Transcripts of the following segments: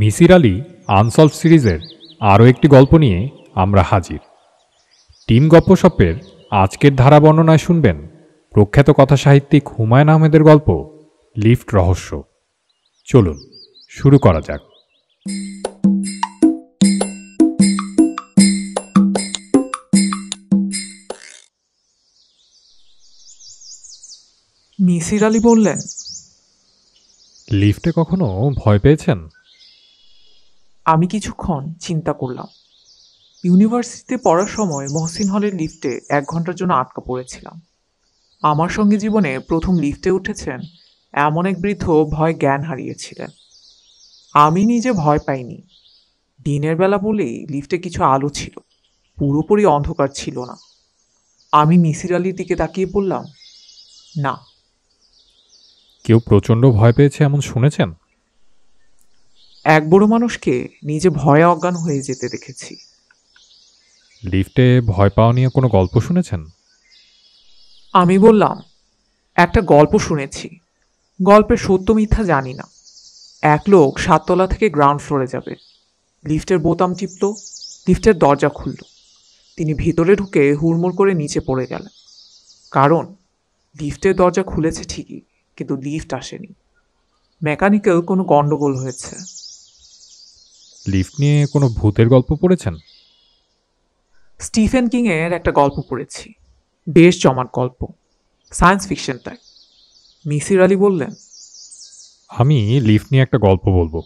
Misir Ali unsolved সিরিজের আরও একটি গল্প নিয়ে আমরা হাজির টিম গপ্পসপের আজকের ধারা বর্ণনায় শুনবেন প্রখ্যাত কথা সাহিত্যিক হুমায়ুন আহমেদের গল্প লিফট রহস্য চলুন শুরু করা যাক মিসির আলী বললেন লিফটে কখনো ভয় পেয়েছেন আমি কিছুক্ষণ চিন্তা করলাম ইউনিভার্সিটিতে পড়ার সময় মহসিন হলের লিফটে এক ঘন্টার জন্য আটকা পড়েছিলাম আমার সঙ্গে জীবনে প্রথম লিফটে উঠেছেন এমন এক বৃদ্ধ ভয় জ্ঞান হারিয়েছিলেন আমি নিজে ভয় পাইনি দিনের বেলা বলেই লিফটে কিছু আলো ছিল পুরোপুরি অন্ধকার ছিল না আমি মিসির আলির দিকে তাকিয়ে বললাম না কেউ প্রচণ্ড ভয় পেয়েছে এমন শুনেছেন এক বুড়ো মানুষকে নিজে ভয়ে অজ্ঞান হয়ে যেতে দেখেছি লিফটে ভয় পাওয়া নিয়ে কোনো গল্প শুনেছেন আমি বললাম একটা গল্প শুনেছি গল্পের সত্য মিথ্যা জানি না এক লোক সাততলা থেকে গ্রাউন্ড ফ্লোরে যাবে লিফটের বোতাম টিপল লিফটের দরজা খুলল তিনি ভিতরে ঢুকে হুড়মুড় করে নিচে পড়ে গেলেন কারণ লিফটের দরজা খুলেছে ঠিকই কিন্তু লিফট আসেনি মেকানিক্যাল কোনো গণ্ডগোল হয়েছে লিফট নিয়ে কোনো ভূতের গল্প পড়েছেন স্টিফেন কিংয়ের একটা গল্প পড়েছি বেশ জমাট গল্প সায়েন্স ফিকশনটায় মিসির আলী বললেন আমি লিফট নিয়ে একটা গল্প বলবো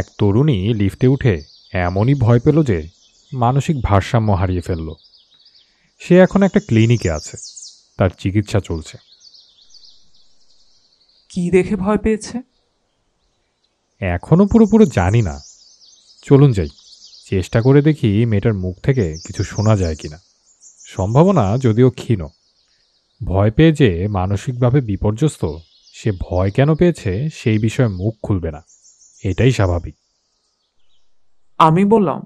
এক তরুণী লিফটে উঠে এমনই ভয় পেল যে মানসিক ভারসাম্য হারিয়ে ফেলল সে এখন একটা ক্লিনিকে আছে তার চিকিৎসা চলছে কি দেখে ভয় পেয়েছে এখনো পুরোপুরি জানি না চলুন যাই চেষ্টা করে দেখি মেয়েটার মুখ থেকে কিছু শোনা যায় কিনা সম্ভাবনা যদিও ক্ষীণ ভয় পেয়ে যে মানসিকভাবে বিপর্যস্ত সে ভয় কেন পেয়েছে সেই বিষয়ে মুখ খুলবে না এটাই স্বাভাবিক আমি বললাম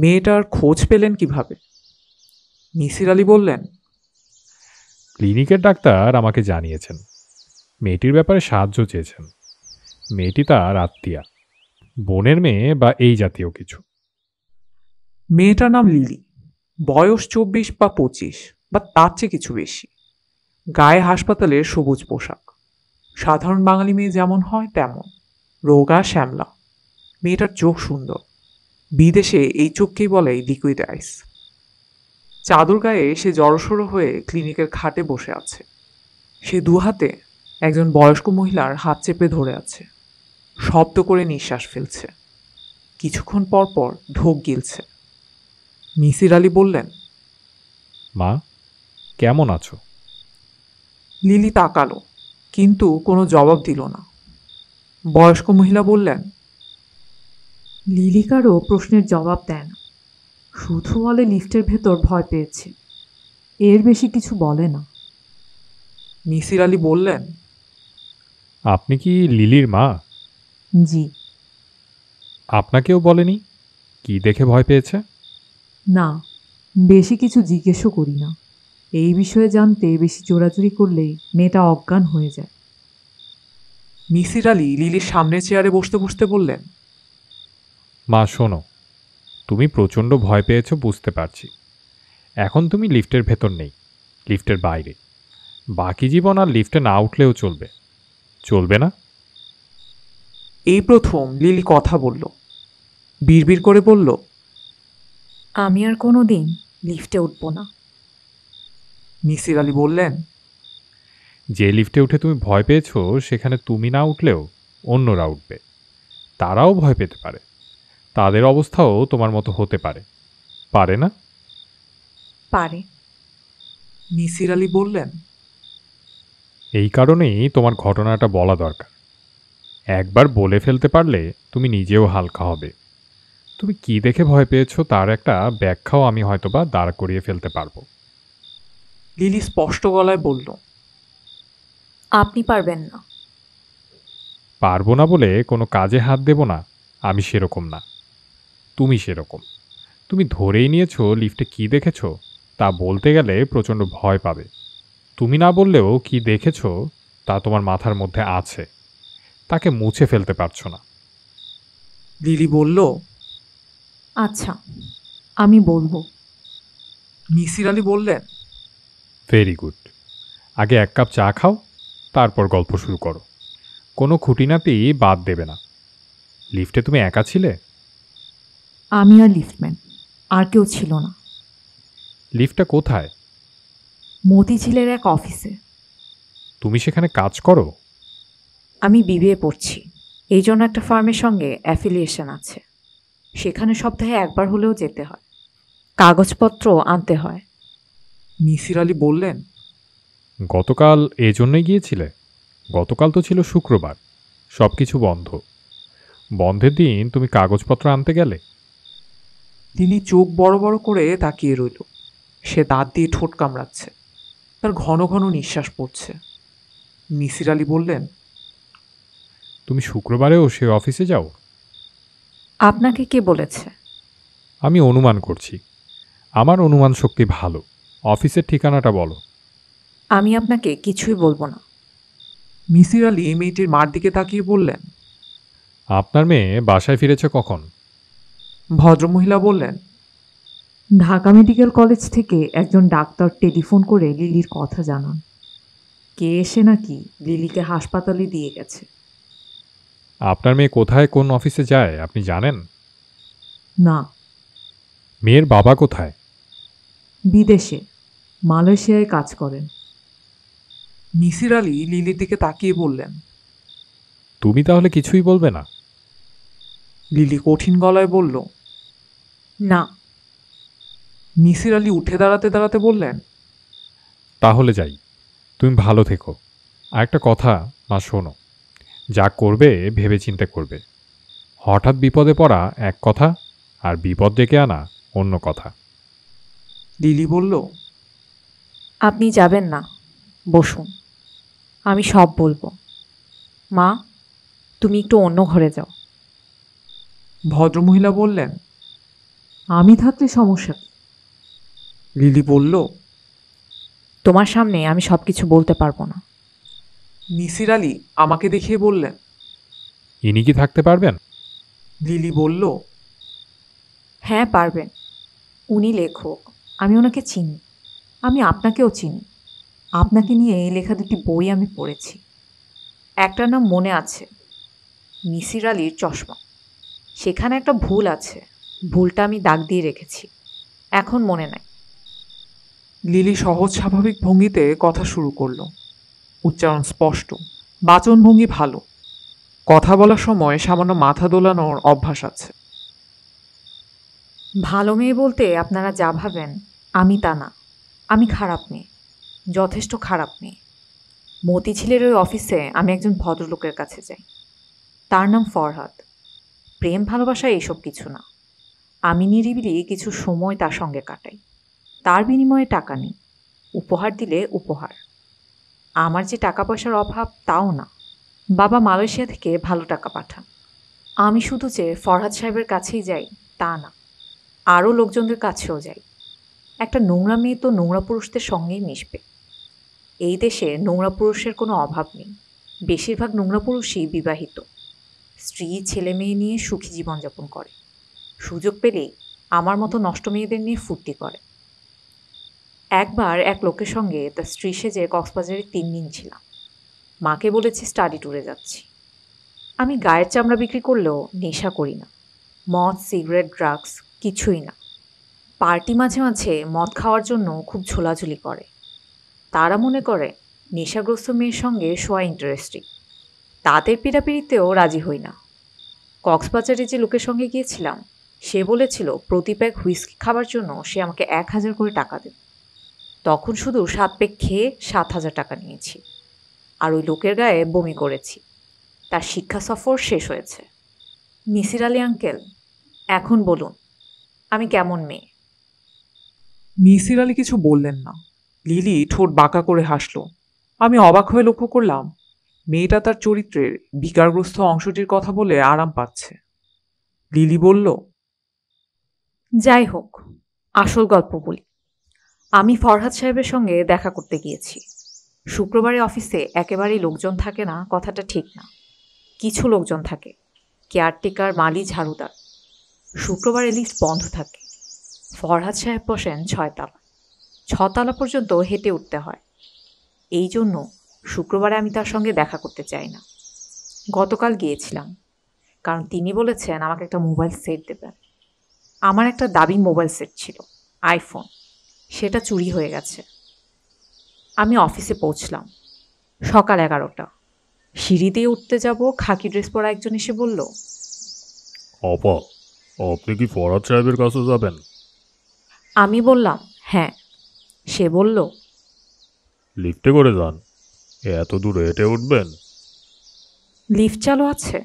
মেয়েটার খোঁজ পেলেন কিভাবে মিসির আলী বললেন ক্লিনিকের ডাক্তার আমাকে জানিয়েছেন মেয়েটির ব্যাপারে সাহায্য চেয়েছেন মেয়েটি তার আত্মীয়া বোনের মেয়ে বা এই জাতীয় কিছু মেয়েটার নাম লিলি বয়স চব্বিশ বা পঁচিশ বা তার চেয়ে কিছু বেশি গায়ে হাসপাতালের সবুজ পোশাক সাধারণ বাঙালি মেয়ে যেমন হয় তেমন রোগা শ্যামলা মেয়েটার চোখ সুন্দর বিদেশে এই চোখকেই বলে লিকুইড আইস চাদর গায়ে সে জড়সড়ো হয়ে ক্লিনিকের খাটে বসে আছে সে দুহাতে একজন বয়স্ক মহিলার হাত চেপে ধরে আছে শব্দ করে নিঃশ্বাস ফেলছে কিছুক্ষণ পর পর ঢোক গিলছে মিসির আলী বললেন মা কেমন আছো লিলি তাকালো কিন্তু কোনো জবাব দিল না বয়স্ক মহিলা বললেন লিলিকারও প্রশ্নের জবাব দেয় না শুধু বলে লিফটের ভেতর ভয় পেয়েছে এর বেশি কিছু বলে না মিসির আলী বললেন আপনি কি লিলির মা জি আপনাকেও বলেনি কি দেখে ভয় পেয়েছে না বেশি কিছু জিজ্ঞেসও করি না এই বিষয়ে জানতে বেশি চোরাচুরি করলেই মেয়েটা অজ্ঞান হয়ে যায় মিসির আলী লিলির সামনের চেয়ারে বসতে বসতে বললেন মা শোনো তুমি প্রচণ্ড ভয় পেয়েছো বুঝতে পারছি এখন তুমি লিফটের ভেতর নেই লিফটের বাইরে বাকি জীবন আর লিফটে না উঠলেও চলবে চলবে না এই প্রথম লিলি কথা বলল বিড়বিড় করে বলল আমি আর কোনো দিন লিফটে উঠব না মিসির আলী বললেন যে লিফটে উঠে তুমি ভয় পেয়েছো সেখানে তুমি না উঠলেও অন্যরা উঠবে তারাও ভয় পেতে পারে তাদের অবস্থাও তোমার মতো হতে পারে পারে না পারে মিসির আলী বললেন এই কারণেই তোমার ঘটনাটা বলা দরকার একবার বলে ফেলতে পারলে তুমি নিজেও হালকা হবে তুমি কি দেখে ভয় পেয়েছো তার একটা ব্যাখ্যাও আমি হয়তোবা দাঁড় করিয়ে ফেলতে পারবো লিলি স্পষ্ট গলায় বলল আপনি পারবেন না পারবো না বলে কোনো কাজে হাত দেব না আমি সেরকম না তুমি সেরকম তুমি ধরেই নিয়েছো লিফটে কি দেখেছ তা বলতে গেলে প্রচণ্ড ভয় পাবে তুমি না বললেও কি দেখেছো তা তোমার মাথার মধ্যে আছে তাকে মুছে ফেলতে পারছো না লিলি বলল আচ্ছা আমি বলবো মিসির আলী বললেন ভেরি গুড আগে এক কাপ চা খাও তারপর গল্প শুরু করো কোনো খুঁটিনাতেই বাদ দেবে না লিফটে তুমি একা ছিলে আমি আর লিফটম্যান আর কেউ ছিল না লিফটটা কোথায় মতিঝিলের এক অফিসে তুমি সেখানে কাজ করো আমি বিবিএ পড়ছি এই জন্য একটা ফার্মের সঙ্গে অ্যাফিলিয়েশন আছে সেখানে সপ্তাহে একবার হলেও যেতে হয় কাগজপত্র আনতে হয় মিসির আলী বললেন গতকাল এই জন্যই গিয়েছিলে গতকাল তো ছিল শুক্রবার সব কিছু বন্ধ বন্ধের দিন তুমি কাগজপত্র আনতে গেলে তিনি চোখ বড় বড় করে তাকিয়ে রইল সে দাঁত দিয়ে ঠোঁট কামড়াচ্ছে তার ঘন ঘন নিঃশ্বাস পড়ছে মিসির আলী বললেন তুমি শুক্রবারেও সে অফিসে যাও আপনাকে কে বলেছে আমি অনুমান করছি আমার অনুমান শক্তি ভালো অফিসের ঠিকানাটা বলো আমি আপনাকে কিছুই বলবো না মিসির আলী মেয়েটির মার দিকে তাকিয়ে বললেন আপনার মেয়ে বাসায় ফিরেছে কখন ভদ্রমহিলা বললেন ঢাকা মেডিকেল কলেজ থেকে একজন ডাক্তার টেলিফোন করে লিলির কথা জানান কে এসে নাকি লিলিকে হাসপাতালে দিয়ে গেছে আপনার মেয়ে কোথায় কোন অফিসে যায় আপনি জানেন না মেয়ের বাবা কোথায় বিদেশে মালয়েশিয়ায় কাজ করেন মিসির আলী লিলির দিকে তাকিয়ে বললেন তুমি তাহলে কিছুই বলবে না লিলি কঠিন গলায় বলল না মিসির আলী উঠে দাঁড়াতে দাঁড়াতে বললেন তাহলে যাই তুমি ভালো থেকো আর একটা কথা মা শোনো যা করবে ভেবে চিন্তে করবে হঠাৎ বিপদে পড়া এক কথা আর বিপদ ডেকে আনা অন্য কথা লিলি বলল আপনি যাবেন না বসুন আমি সব বলবো মা তুমি একটু অন্য ঘরে যাও ভদ্রমহিলা বললেন আমি থাকলে সমস্যা লিলি বলল তোমার সামনে আমি সব কিছু বলতে পারবো না নিসির আলী আমাকে দেখিয়ে বললেন ইনি কি থাকতে পারবেন লিলি বলল হ্যাঁ পারবেন উনি লেখক আমি ওনাকে চিনি আমি আপনাকেও চিনি আপনাকে নিয়ে এই লেখা দুটি বই আমি পড়েছি একটা নাম মনে আছে নিসির আলীর চশমা সেখানে একটা ভুল আছে ভুলটা আমি দাগ দিয়ে রেখেছি এখন মনে নাই লিলি সহজ স্বাভাবিক ভঙ্গিতে কথা শুরু করলো উচ্চারণ স্পষ্ট বাচনভঙ্গি ভালো কথা বলার সময় সামান্য মাথা দোলানোর অভ্যাস আছে ভালো মেয়ে বলতে আপনারা যা ভাবেন আমি তা না আমি খারাপ মেয়ে যথেষ্ট খারাপ মেয়ে মতিঝিলের ওই অফিসে আমি একজন ভদ্রলোকের কাছে যাই তার নাম ফরহাদ প্রেম ভালোবাসা এইসব কিছু না আমি নিরিবিলি কিছু সময় তার সঙ্গে কাটাই তার বিনিময়ে টাকা নিই উপহার দিলে উপহার আমার যে টাকা পয়সার অভাব তাও না বাবা মালয়েশিয়া থেকে ভালো টাকা পাঠান আমি শুধু যে ফরহাদ সাহেবের কাছেই যাই তা না আরও লোকজনদের কাছেও যাই একটা নোংরা মেয়ে তো নোংরা পুরুষদের সঙ্গেই মিশবে এই দেশে নোংরা পুরুষের কোনো অভাব নেই বেশিরভাগ নোংরা পুরুষই বিবাহিত স্ত্রী ছেলে মেয়ে নিয়ে সুখী জীবনযাপন করে সুযোগ পেলেই আমার মতো নষ্ট মেয়েদের নিয়ে ফুর্তি করে একবার এক লোকের সঙ্গে তার স্ত্রী সেজে কক্সবাজারে তিন দিন ছিলাম মাকে বলেছি স্টাডি ট্যুরে যাচ্ছি আমি গায়ের চামড়া বিক্রি করলেও নেশা করি না মদ সিগারেট ড্রাগস কিছুই না পার্টি মাঝে মাঝে মদ খাওয়ার জন্য খুব ঝোলাঝুলি করে তারা মনে করে নেশাগ্রস্ত মেয়ের সঙ্গে শোয়া ইন্টারেস্টিং তাদের পিড়াপিড়িতেও রাজি হই না কক্সবাজারে যে লোকের সঙ্গে গিয়েছিলাম সে বলেছিল প্রতি প্যাক হুইস্কি খাবার জন্য সে আমাকে এক হাজার করে টাকা দেবে তখন শুধু সাত খেয়ে সাত হাজার টাকা নিয়েছি আর ওই লোকের গায়ে বমি করেছি তার শিক্ষা সফর শেষ হয়েছে মিসির আলী আঙ্কেল এখন বলুন আমি কেমন মেয়ে মিসির আলী কিছু বললেন না লিলি ঠোঁট বাঁকা করে হাসল আমি অবাক হয়ে লক্ষ্য করলাম মেয়েটা তার চরিত্রের বিকারগ্রস্ত অংশটির কথা বলে আরাম পাচ্ছে লিলি বলল যাই হোক আসল গল্প বলি আমি ফরহাদ সাহেবের সঙ্গে দেখা করতে গিয়েছি শুক্রবারে অফিসে একেবারেই লোকজন থাকে না কথাটা ঠিক না কিছু লোকজন থাকে কেয়ারটেকার মালি ঝাড়ুদার শুক্রবারে লিস্ট বন্ধ থাকে ফরহাদ সাহেব বসেন ছয়তলা ছতলা পর্যন্ত হেঁটে উঠতে হয় এই জন্য শুক্রবারে আমি তার সঙ্গে দেখা করতে চাই না গতকাল গিয়েছিলাম কারণ তিনি বলেছেন আমাকে একটা মোবাইল সেট দেবেন আমার একটা দাবি মোবাইল সেট ছিল আইফোন সেটা চুরি হয়ে গেছে আমি অফিসে পৌঁছলাম সকাল এগারোটা দিয়ে উঠতে যাব খাকি ড্রেস পরা একজন এসে বলল অপা আপনি কি ফরাদ সাহেবের কাছে যাবেন আমি বললাম হ্যাঁ সে বলল লিফটে করে যান এত দূর হেঁটে উঠবেন লিফট চালু আছে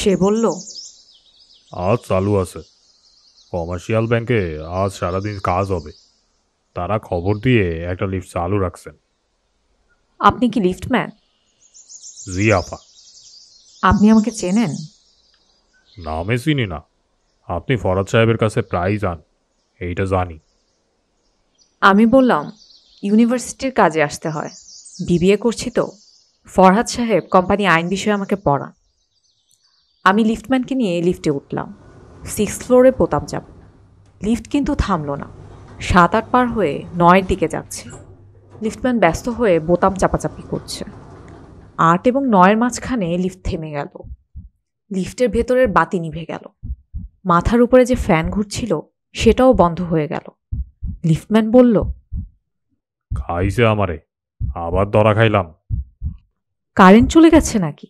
সে বলল আজ চালু আছে কমার্শিয়াল ব্যাংকে আজ সারাদিন কাজ হবে তারা খবর দিয়ে একটা লিফট চালু রাখছেন আপনি কি লিফটম্যান জি আপা আপনি আমাকে চেনেন নামে চিনি না আপনি ফরাদ সাহেবের কাছে প্রায় যান এইটা জানি আমি বললাম ইউনিভার্সিটির কাজে আসতে হয় বিবিএ করছি তো ফরহাদ সাহেব কোম্পানি আইন বিষয়ে আমাকে পড়া আমি লিফটম্যানকে নিয়ে লিফটে উঠলাম সিক্স ফ্লোরে পোতাম যাব লিফট কিন্তু থামলো না সাত আট পার হয়ে নয়ের দিকে যাচ্ছে লিফটম্যান ব্যস্ত হয়ে বোতাম চাপাচাপি করছে আট এবং নয়ের মাঝখানে লিফট থেমে গেল লিফটের ভেতরের বাতি নিভে গেল মাথার উপরে যে ফ্যান ঘুরছিল সেটাও বন্ধ হয়ে গেল লিফটম্যান বলল খাইছে আমারে আবার দরা খাইলাম কারেন্ট চলে গেছে নাকি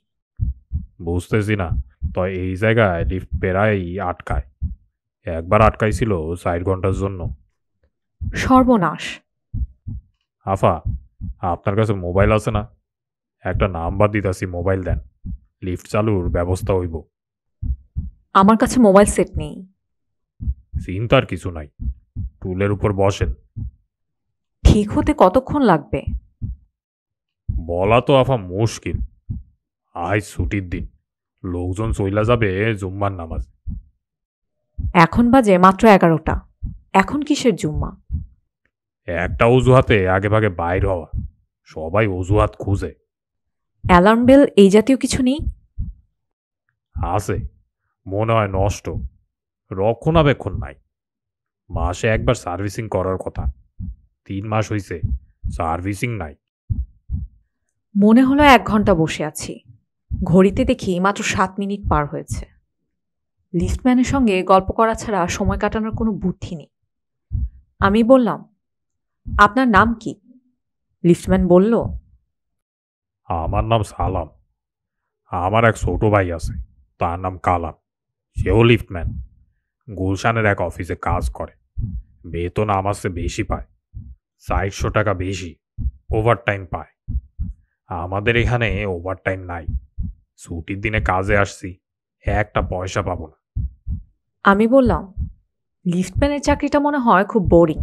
বুঝতেছি না তো এই জায়গায় লিফট পেরাই আটকায় একবার আটকাইছিল চার ঘন্টার জন্য সর্বনাশ আফা আপনার কাছে মোবাইল আছে না একটা নাম্বার দিতাছি মোবাইল দেন লিফট চালুর ব্যবস্থা হইব আমার কাছে মোবাইল সেট নেই চিন্তার কিছু নাই টুলের উপর বসেন ঠিক হতে কতক্ষণ লাগবে বলা তো আফা মুশকিল আজ ছুটির দিন লোকজন চইলা যাবে জুম্মার নামাজ এখন বাজে মাত্র এগারোটা এখন কিসের জুম্মা একটা অজুহাতে আগে ভাগে বাইর হওয়া সবাই অজুহাত খুঁজে অ্যালার্ম বেল এই জাতীয় কিছু নেই আছে মনে হয় নষ্ট রক্ষণাবেক্ষণ নাই মাসে একবার সার্ভিসিং করার কথা তিন মাস হইছে সার্ভিসিং নাই মনে হলো এক ঘন্টা বসে আছি ঘড়িতে দেখি মাত্র সাত মিনিট পার হয়েছে লিফটম্যানের সঙ্গে গল্প করা ছাড়া সময় কাটানোর কোনো বুদ্ধি নেই আমি বললাম আপনার নাম কি লিফটম্যান বলল আমার নাম সালাম আমার এক ছোট ভাই আছে তার নাম কালাম সেও লিফটম্যান গুলশানের এক অফিসে কাজ করে বেতন আমার সে বেশি পায় চারশো টাকা বেশি ওভারটাইম পায় আমাদের এখানে ওভারটাইম নাই ছুটির দিনে কাজে আসছি একটা পয়সা পাবো না আমি বললাম লিফটম্যানের চাকরিটা মনে হয় খুব বোরিং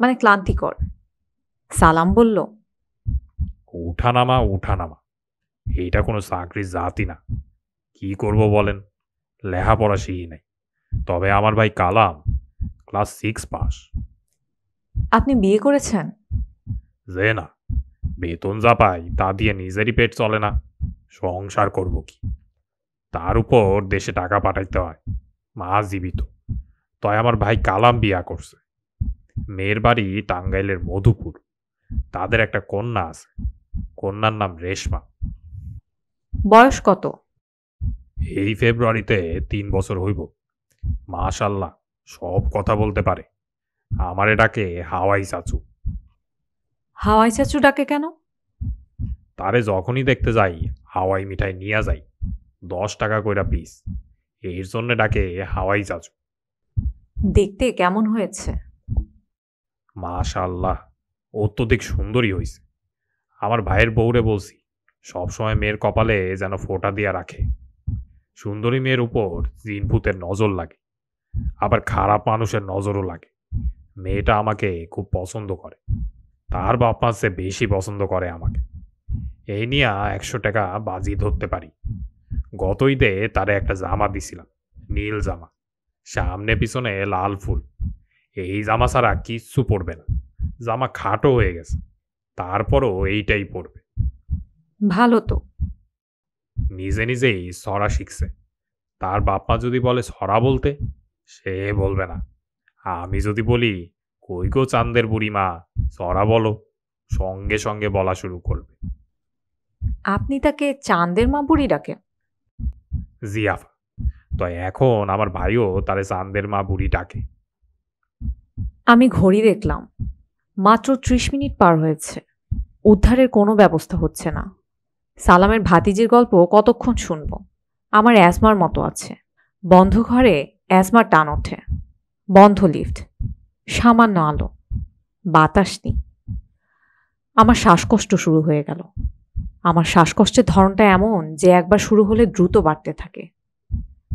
মানে ক্লান্তিকর সালাম বলল উঠানামা উঠানামা এটা কোনো চাকরির জাতি না কি করব বলেন লেখাপড়া শিখি নাই তবে আমার ভাই কালাম ক্লাস সিক্স পাস আপনি বিয়ে করেছেন যে না বেতন যা পাই তা দিয়ে নিজেরই পেট চলে না সংসার করব কি তার উপর দেশে টাকা পাঠাইতে হয় মা জীবিত তাই আমার ভাই কালাম বিয়া করছে মেয়ের বাড়ি টাঙ্গাইলের মধুপুর তাদের একটা কন্যা আছে কন্যার নাম রেশমা বয়স কত এই ফেব্রুয়ারিতে তিন বছর হইব মাশাল্লাহ সব কথা বলতে পারে আমার এটাকে হাওয়াই চাচু হাওয়াই চাচু ডাকে কেন তারে যখনই দেখতে যাই হাওয়াই মিঠাই নিয়ে যাই দশ টাকা কইরা পিস এর জন্য ডাকে হাওয়াই চাচু দেখতে কেমন হয়েছে মাশাল্লাহ অত্যধিক সুন্দরী হয়েছে আমার ভাইয়ের বউরে বলছি সবসময় মেয়ের কপালে যেন ফোঁটা দিয়া রাখে সুন্দরী মেয়ের উপর জিনভূতের নজর লাগে আবার খারাপ মানুষের নজরও লাগে মেয়েটা আমাকে খুব পছন্দ করে তার বাপ মা সে বেশি পছন্দ করে আমাকে এই নিয়ে একশো টাকা বাজি ধরতে পারি গত ঈদে তারে একটা জামা দিছিলাম নীল জামা সামনে পিছনে লাল ফুল এই জামা ছাড়া কিচ্ছু পরবে না জামা খাটো হয়ে গেছে তারপরও এইটাই পরবে ভালো তো নিজে নিজেই সরা শিখছে তার বাপ্পা যদি বলে সরা বলতে সে বলবে না আমি যদি বলি কই গো চান্দের বুড়িমা সরা বলো সঙ্গে সঙ্গে বলা শুরু করবে আপনি তাকে চাঁদের মা বুড়ি ডাকেন জিয়াফা তো এখন আমার ভাইও তারে চান্দের মা বুড়ি ডাকে আমি ঘড়ি দেখলাম মাত্র ত্রিশ মিনিট পার হয়েছে উদ্ধারের কোনো ব্যবস্থা হচ্ছে না সালামের ভাতিজির গল্প কতক্ষণ শুনব আমার অ্যাজমার মতো আছে বন্ধ ঘরে অ্যাজমার টান ওঠে বন্ধ লিফট সামান্য আলো বাতাস নেই আমার শ্বাসকষ্ট শুরু হয়ে গেল আমার শ্বাসকষ্টের ধরনটা এমন যে একবার শুরু হলে দ্রুত বাড়তে থাকে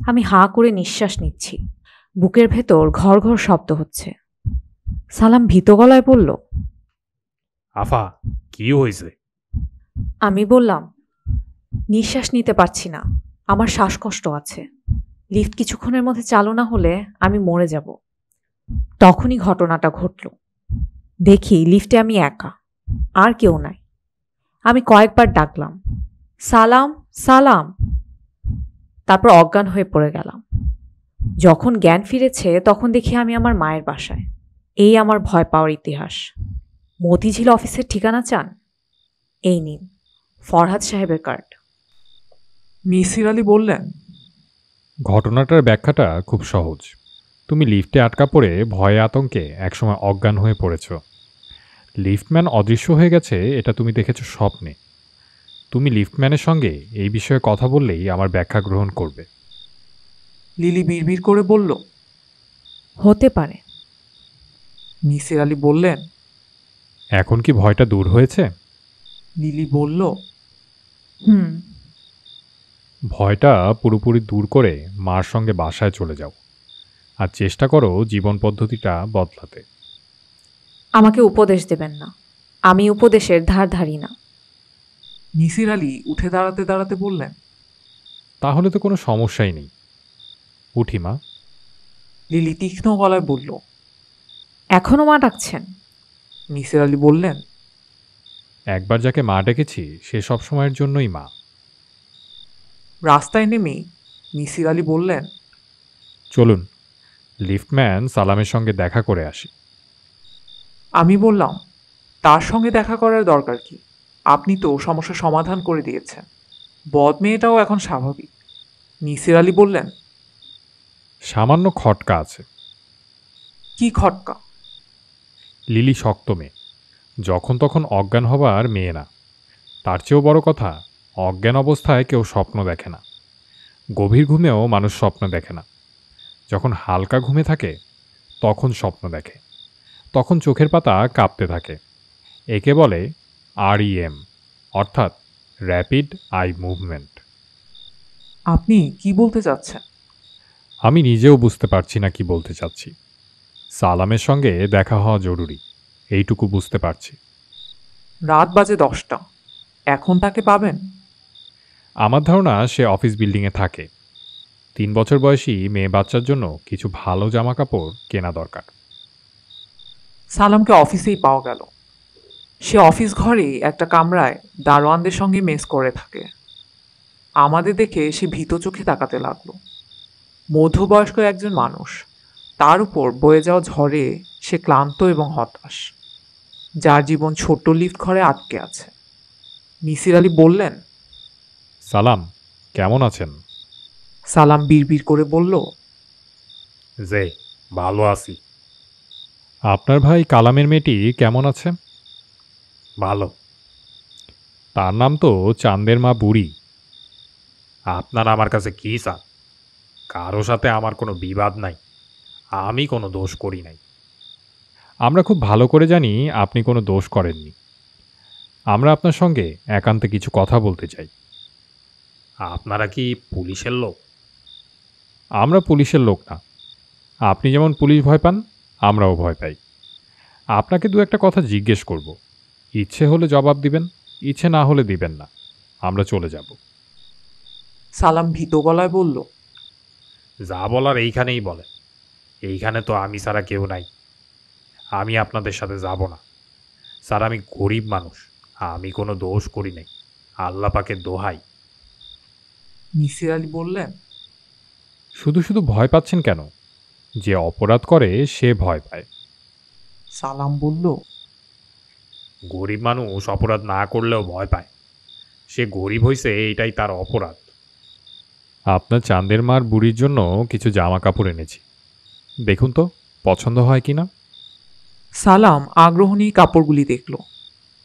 আমি হাঁ করে নিঃশ্বাস নিচ্ছি বুকের ভেতর ঘর ঘর শব্দ হচ্ছে সালাম ভীত গলায় বলল আফা কি হয়েছে আমি বললাম নিঃশ্বাস নিতে পারছি না আমার শ্বাসকষ্ট আছে লিফট কিছুক্ষণের মধ্যে চালু না হলে আমি মরে যাব তখনই ঘটনাটা ঘটল দেখি লিফটে আমি একা আর কেউ নাই আমি কয়েকবার ডাকলাম সালাম সালাম তারপর অজ্ঞান হয়ে পড়ে গেলাম যখন জ্ঞান ফিরেছে তখন দেখি আমি আমার মায়ের বাসায় এই আমার ভয় পাওয়ার ইতিহাস মতিঝিল অফিসের ঠিকানা চান এই নিন ফরহাদ সাহেবের কার্ড মিসির আলী বললেন ঘটনাটার ব্যাখ্যাটা খুব সহজ তুমি লিফটে আটকা পড়ে ভয়ে আতঙ্কে একসময় অজ্ঞান হয়ে পড়েছ লিফটম্যান অদৃশ্য হয়ে গেছে এটা তুমি দেখেছো স্বপ্নে তুমি লিফটম্যানের সঙ্গে এই বিষয়ে কথা বললেই আমার ব্যাখ্যা গ্রহণ করবে লিলি বিড়বিড় করে বলল হতে পারে নিসির আলী বললেন এখন কি ভয়টা দূর হয়েছে লিলি বলল হুম ভয়টা পুরোপুরি দূর করে মার সঙ্গে বাসায় চলে যাও আর চেষ্টা করো জীবন পদ্ধতিটা বদলাতে আমাকে উপদেশ দেবেন না আমি উপদেশের ধার ধারি না নিসির আলী উঠে দাঁড়াতে দাঁড়াতে বললেন তাহলে তো কোনো সমস্যাই নেই উঠি মা লিলি তীক্ষ্ণ গলায় বলল এখনও মা ডাকছেন নিসির আলী বললেন একবার যাকে মা ডেকেছি সে সব সময়ের জন্যই মা রাস্তায় নেমে নিসির আলী বললেন চলুন লিফটম্যান সালামের সঙ্গে দেখা করে আসি আমি বললাম তার সঙ্গে দেখা করার দরকার কি আপনি তো সমস্যা সমাধান করে দিয়েছেন বদ মেয়েটাও এখন স্বাভাবিক নিসির আলী বললেন সামান্য খটকা আছে কি খটকা লিলি শক্ত মেয়ে যখন তখন অজ্ঞান হবার মেয়ে না তার চেয়েও বড় কথা অজ্ঞান অবস্থায় কেউ স্বপ্ন দেখে না গভীর ঘুমেও মানুষ স্বপ্ন দেখে না যখন হালকা ঘুমে থাকে তখন স্বপ্ন দেখে তখন চোখের পাতা কাঁপতে থাকে একে বলে আরইএম e অর্থাৎ র্যাপিড আই মুভমেন্ট আপনি কি বলতে চাচ্ছেন আমি নিজেও বুঝতে পারছি না কি বলতে চাচ্ছি সালামের সঙ্গে দেখা হওয়া জরুরি এইটুকু বুঝতে পারছি রাত বাজে দশটা এখন তাকে পাবেন আমার ধারণা সে অফিস বিল্ডিংয়ে থাকে তিন বছর বয়সী মেয়ে বাচ্চার জন্য কিছু ভালো জামাকাপড় কেনা দরকার সালামকে অফিসেই পাওয়া গেল সে অফিস ঘরেই একটা কামরায় দারোয়ানদের সঙ্গে মেস করে থাকে আমাদের দেখে সে ভীত চোখে তাকাতে লাগলো মধ্যবয়স্ক একজন মানুষ তার উপর বয়ে যাওয়া ঝড়ে সে ক্লান্ত এবং হতাশ যার জীবন ছোট্ট লিফট ঘরে আটকে আছে নিসির আলী বললেন সালাম কেমন আছেন সালাম বিড়বিড় করে বলল যে ভালো আছি আপনার ভাই কালামের মেয়েটি কেমন আছে ভালো তার নাম তো চান্দের মা বুড়ি আপনার আমার কাছে কি স্যার কারো সাথে আমার কোনো বিবাদ নাই আমি কোনো দোষ করি নাই আমরা খুব ভালো করে জানি আপনি কোনো দোষ করেননি আমরা আপনার সঙ্গে একান্তে কিছু কথা বলতে চাই আপনারা কি পুলিশের লোক আমরা পুলিশের লোক না আপনি যেমন পুলিশ ভয় পান আমরাও ভয় পাই আপনাকে দু একটা কথা জিজ্ঞেস করবো ইচ্ছে হলে জবাব দিবেন ইচ্ছে না হলে দিবেন না আমরা চলে যাব সালাম ভীত গলায় বলল যা বলার এইখানেই বলে এইখানে তো আমি ছাড়া কেউ নাই আমি আপনাদের সাথে যাব না স্যার আমি গরিব মানুষ আমি কোনো দোষ করি নাই আল্লাহ পাকে দোহাই মিসির আলী বললেন শুধু শুধু ভয় পাচ্ছেন কেন যে অপরাধ করে সে ভয় পায় সালাম বলল গরিব মানুষ অপরাধ না করলেও ভয় পায় সে গরিব হয়েছে এইটাই তার অপরাধ আপনার চাঁদের মার বুড়ির জন্য কিছু জামা কাপড় এনেছি দেখুন তো পছন্দ হয় কি না সালাম আগ্রহ নিয়ে কাপড়গুলি দেখল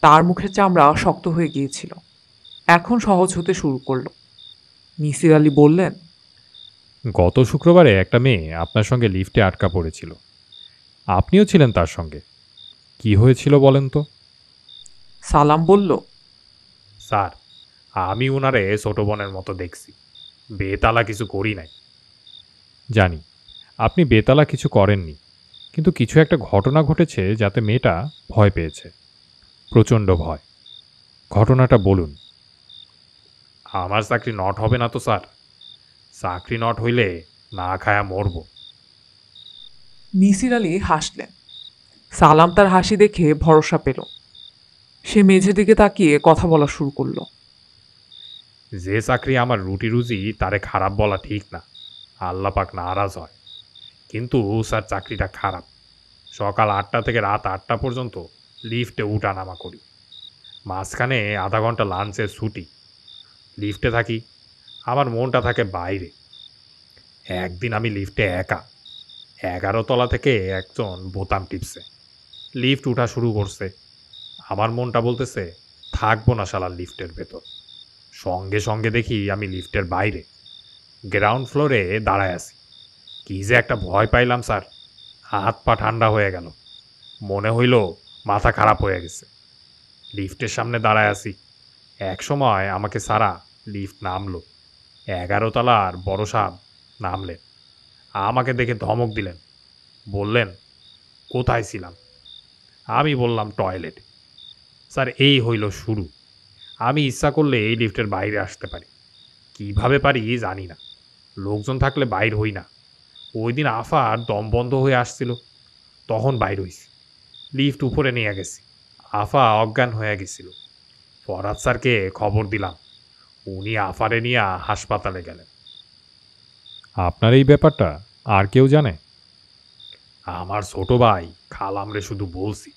তার মুখের চামড়া শক্ত হয়ে গিয়েছিল এখন সহজ হতে শুরু করল মিসির আলী বললেন গত শুক্রবারে একটা মেয়ে আপনার সঙ্গে লিফটে আটকা পড়েছিল আপনিও ছিলেন তার সঙ্গে কি হয়েছিল বলেন তো সালাম বলল স্যার আমি ওনারে ছোট বোনের মতো দেখছি বেতালা কিছু করি নাই জানি আপনি বেতালা কিছু করেননি কিন্তু কিছু একটা ঘটনা ঘটেছে যাতে মেয়েটা ভয় পেয়েছে প্রচণ্ড ভয় ঘটনাটা বলুন আমার চাকরি নট হবে না তো স্যার চাকরি নট হইলে না খায়া মরব নিসির আলী হাসলেন সালাম তার হাসি দেখে ভরসা পেল সে মেঝে দিকে তাকিয়ে কথা বলা শুরু করলো যে চাকরি আমার রুটি রুজি তারে খারাপ বলা ঠিক না আল্লাপাক নারাজ হয় কিন্তু স্যার চাকরিটা খারাপ সকাল আটটা থেকে রাত আটটা পর্যন্ত লিফটে নামা করি মাঝখানে আধা ঘন্টা লাঞ্চের ছুটি লিফটে থাকি আমার মনটা থাকে বাইরে একদিন আমি লিফটে একা এগারো তলা থেকে একজন বোতাম টিপছে লিফট উঠা শুরু করছে আমার মনটা বলতেছে থাকবো না শালার লিফটের ভেতর সঙ্গে সঙ্গে দেখি আমি লিফটের বাইরে গ্রাউন্ড ফ্লোরে দাঁড়ায় আছি কী যে একটা ভয় পাইলাম স্যার হাত পা ঠান্ডা হয়ে গেল মনে হইল মাথা খারাপ হয়ে গেছে লিফটের সামনে দাঁড়ায় আছি এক সময় আমাকে সারা লিফট নামলো এগারো তলার বড় সাপ নামলেন আমাকে দেখে ধমক দিলেন বললেন কোথায় ছিলাম আমি বললাম টয়লেট স্যার এই হইল শুরু আমি ইচ্ছা করলে এই লিফটের বাইরে আসতে পারি কিভাবে পারি জানি না লোকজন থাকলে বাইর হই না ওই দিন আফার দম বন্ধ হয়ে আসছিল তখন বাইর হইছি লিফট উপরে নিয়ে গেছি আফা অজ্ঞান হয়ে গেছিল ফরাদ স্যারকে খবর দিলাম উনি আফারে নিয়ে হাসপাতালে গেলেন আপনার এই ব্যাপারটা আর কেউ জানে আমার ছোট ভাই খালামরে শুধু বলছি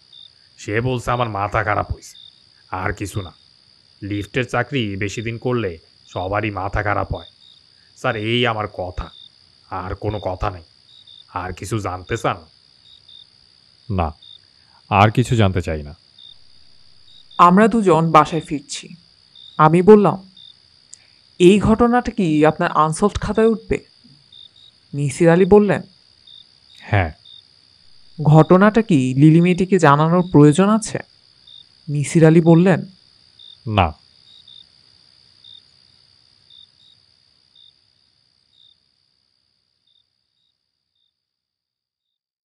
সে বলছে আমার মাথা খারাপ হয়েছে আর কিছু না লিফটের চাকরি বেশি দিন করলে সবারই মাথা খারাপ হয় স্যার এই আমার কথা আর কোনো কথা নেই আর কিছু জানতে চান না আর কিছু জানতে চাই না আমরা দুজন বাসায় ফিরছি আমি বললাম এই ঘটনাটা কি আপনার আনসলভড খাতায় উঠবে মিসির আলী বললেন হ্যাঁ ঘটনাটা কি লিলি মেয়েটিকে জানানোর প্রয়োজন আছে নিসির আলী বললেন না